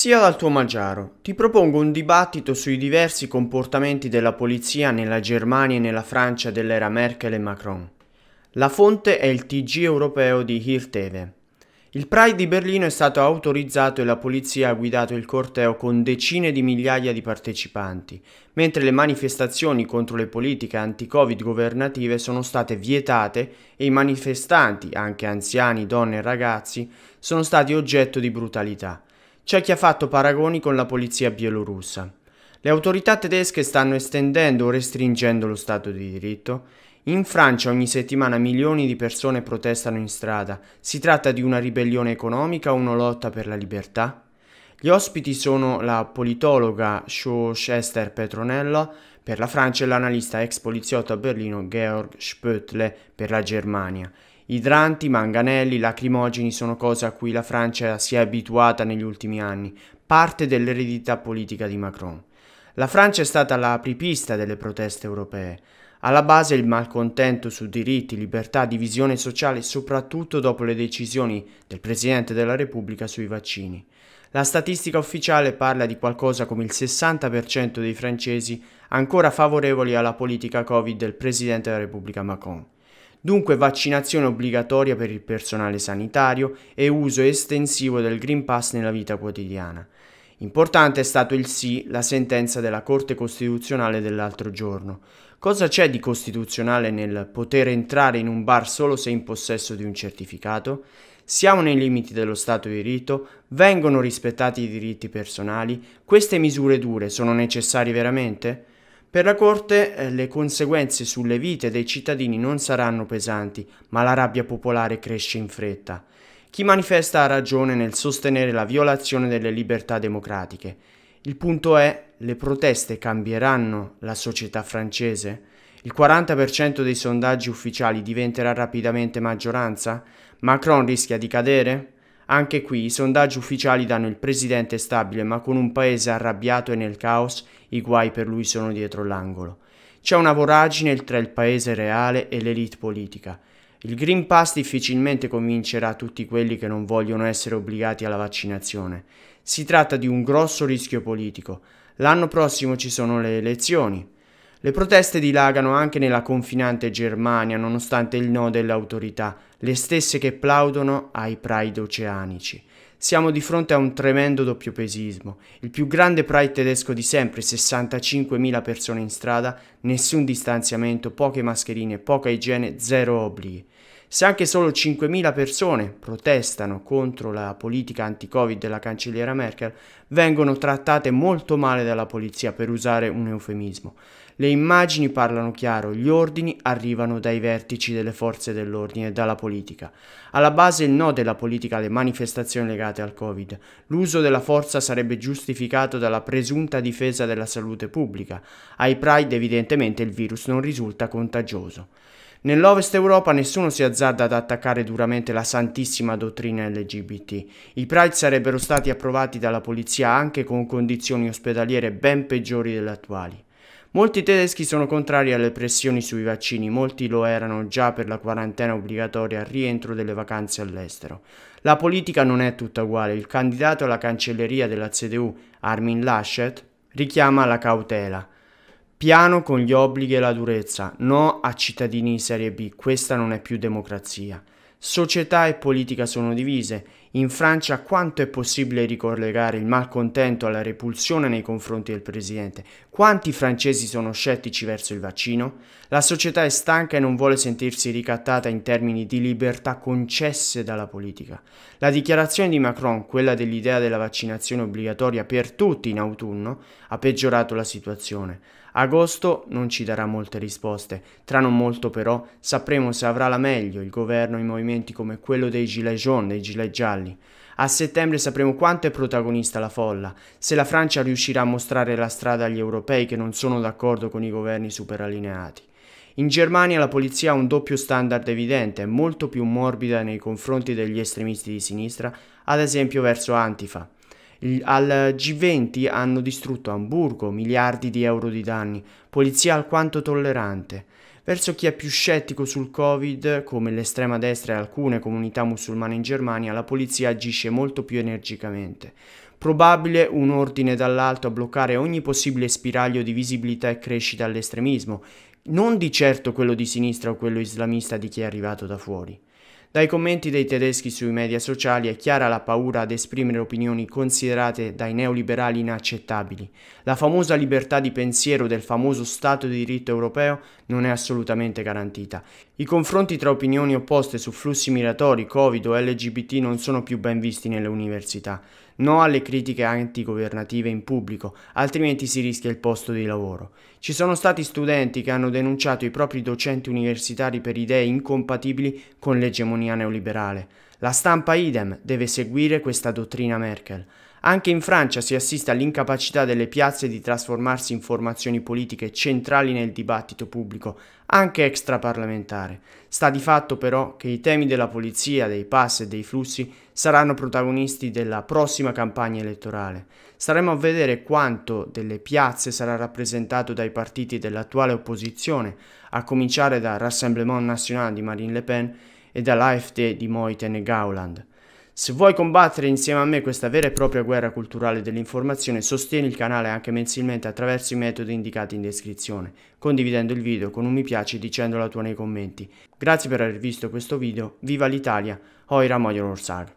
Sia dal tuo Magiaro. Ti propongo un dibattito sui diversi comportamenti della polizia nella Germania e nella Francia dell'era Merkel e Macron. La fonte è il TG europeo di Hirteve. Il Pride di Berlino è stato autorizzato e la polizia ha guidato il corteo con decine di migliaia di partecipanti, mentre le manifestazioni contro le politiche anti-Covid governative sono state vietate e i manifestanti, anche anziani, donne e ragazzi, sono stati oggetto di brutalità. C'è chi ha fatto paragoni con la polizia bielorussa. Le autorità tedesche stanno estendendo o restringendo lo Stato di diritto. In Francia ogni settimana milioni di persone protestano in strada. Si tratta di una ribellione economica o una lotta per la libertà? Gli ospiti sono la politologa Chester Petronella per la Francia e l'analista ex poliziotto a Berlino Georg Spötle per la Germania. Idranti, manganelli, lacrimogeni sono cose a cui la Francia si è abituata negli ultimi anni, parte dell'eredità politica di Macron. La Francia è stata la apripista delle proteste europee. Alla base il malcontento su diritti, libertà, divisione sociale, soprattutto dopo le decisioni del Presidente della Repubblica sui vaccini. La statistica ufficiale parla di qualcosa come il 60% dei francesi ancora favorevoli alla politica Covid del Presidente della Repubblica Macron. Dunque vaccinazione obbligatoria per il personale sanitario e uso estensivo del Green Pass nella vita quotidiana. Importante è stato il sì, la sentenza della Corte Costituzionale dell'altro giorno. Cosa c'è di costituzionale nel poter entrare in un bar solo se in possesso di un certificato? Siamo nei limiti dello Stato di diritto, vengono rispettati i diritti personali, queste misure dure sono necessarie veramente? Per la Corte eh, le conseguenze sulle vite dei cittadini non saranno pesanti, ma la rabbia popolare cresce in fretta. Chi manifesta ha ragione nel sostenere la violazione delle libertà democratiche. Il punto è, le proteste cambieranno la società francese? Il 40% dei sondaggi ufficiali diventerà rapidamente maggioranza? Macron rischia di cadere? Anche qui i sondaggi ufficiali danno il presidente stabile, ma con un paese arrabbiato e nel caos i guai per lui sono dietro l'angolo. C'è una voragine tra il paese reale e l'elite politica. Il Green Pass difficilmente convincerà tutti quelli che non vogliono essere obbligati alla vaccinazione. Si tratta di un grosso rischio politico. L'anno prossimo ci sono le elezioni. Le proteste dilagano anche nella confinante Germania nonostante il no delle autorità, le stesse che plaudono ai pride oceanici. Siamo di fronte a un tremendo doppiopesismo, il più grande pride tedesco di sempre, 65.000 persone in strada, nessun distanziamento, poche mascherine, poca igiene, zero obblighi. Se anche solo 5.000 persone protestano contro la politica anti-Covid della cancelliera Merkel, vengono trattate molto male dalla polizia, per usare un eufemismo. Le immagini parlano chiaro, gli ordini arrivano dai vertici delle forze dell'ordine e dalla politica. Alla base il no della politica alle manifestazioni legate al Covid. L'uso della forza sarebbe giustificato dalla presunta difesa della salute pubblica. Ai Pride evidentemente il virus non risulta contagioso. Nell'Ovest Europa nessuno si azzarda ad attaccare duramente la santissima dottrina LGBT. I Pride sarebbero stati approvati dalla polizia anche con condizioni ospedaliere ben peggiori delle attuali. Molti tedeschi sono contrari alle pressioni sui vaccini, molti lo erano già per la quarantena obbligatoria al rientro delle vacanze all'estero. La politica non è tutta uguale, il candidato alla cancelleria della CDU, Armin Laschet, richiama la cautela. Piano con gli obblighi e la durezza, no a cittadini di serie B, questa non è più democrazia. Società e politica sono divise in Francia quanto è possibile ricollegare il malcontento alla repulsione nei confronti del presidente? Quanti francesi sono scettici verso il vaccino? La società è stanca e non vuole sentirsi ricattata in termini di libertà concesse dalla politica. La dichiarazione di Macron, quella dell'idea della vaccinazione obbligatoria per tutti in autunno, ha peggiorato la situazione. Agosto non ci darà molte risposte, tra non molto però sapremo se avrà la meglio il governo in movimenti come quello dei gilets jaunes, dei gilet gialli, gialli. A settembre sapremo quanto è protagonista la folla, se la Francia riuscirà a mostrare la strada agli europei che non sono d'accordo con i governi superallineati. In Germania la polizia ha un doppio standard evidente, molto più morbida nei confronti degli estremisti di sinistra, ad esempio verso Antifa. Al G20 hanno distrutto Amburgo, miliardi di euro di danni, polizia alquanto tollerante. Verso chi è più scettico sul Covid, come l'estrema destra e alcune comunità musulmane in Germania, la polizia agisce molto più energicamente. Probabile un ordine dall'alto a bloccare ogni possibile spiraglio di visibilità e crescita all'estremismo, non di certo quello di sinistra o quello islamista di chi è arrivato da fuori. Dai commenti dei tedeschi sui media sociali è chiara la paura ad esprimere opinioni considerate dai neoliberali inaccettabili. La famosa libertà di pensiero del famoso Stato di diritto europeo non è assolutamente garantita i confronti tra opinioni opposte su flussi migratori, Covid o LGBT non sono più ben visti nelle università. No alle critiche antigovernative in pubblico, altrimenti si rischia il posto di lavoro. Ci sono stati studenti che hanno denunciato i propri docenti universitari per idee incompatibili con l'egemonia neoliberale. La stampa idem deve seguire questa dottrina Merkel. Anche in Francia si assiste all'incapacità delle piazze di trasformarsi in formazioni politiche centrali nel dibattito pubblico, anche extraparlamentare. Sta di fatto però che i temi della polizia, dei pass e dei flussi saranno protagonisti della prossima campagna elettorale. Saremo a vedere quanto delle piazze sarà rappresentato dai partiti dell'attuale opposizione, a cominciare dal Rassemblement National di Marine Le Pen e dall'AFD di Moiten e Gauland. Se vuoi combattere insieme a me questa vera e propria guerra culturale dell'informazione, sostieni il canale anche mensilmente attraverso i metodi indicati in descrizione, condividendo il video con un mi piace e dicendo la tua nei commenti. Grazie per aver visto questo video, viva l'Italia, Oira Moyor Orsag.